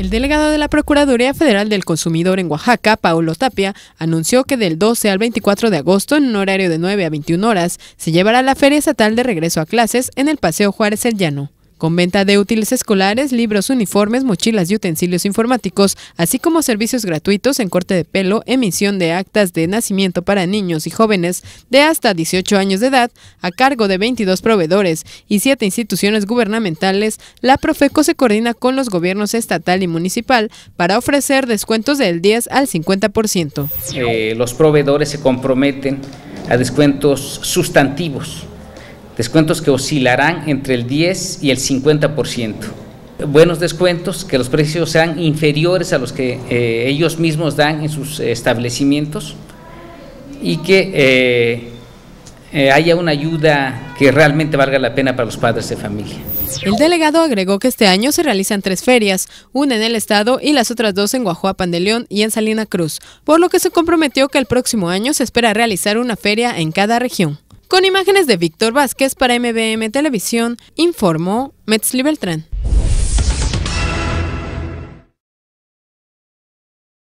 El delegado de la Procuraduría Federal del Consumidor en Oaxaca, Paulo Tapia, anunció que del 12 al 24 de agosto, en un horario de 9 a 21 horas, se llevará la Feria Estatal de Regreso a Clases en el Paseo Juárez El Llano con venta de útiles escolares, libros, uniformes, mochilas y utensilios informáticos, así como servicios gratuitos en corte de pelo, emisión de actas de nacimiento para niños y jóvenes de hasta 18 años de edad, a cargo de 22 proveedores y 7 instituciones gubernamentales, la Profeco se coordina con los gobiernos estatal y municipal para ofrecer descuentos del 10 al 50%. Eh, los proveedores se comprometen a descuentos sustantivos descuentos que oscilarán entre el 10 y el 50%. Buenos descuentos, que los precios sean inferiores a los que eh, ellos mismos dan en sus establecimientos y que eh, eh, haya una ayuda que realmente valga la pena para los padres de familia. El delegado agregó que este año se realizan tres ferias, una en el estado y las otras dos en Oaxaca, de y en Salina Cruz, por lo que se comprometió que el próximo año se espera realizar una feria en cada región. Con imágenes de Víctor Vázquez para MBM Televisión, informó Metzli Beltrán.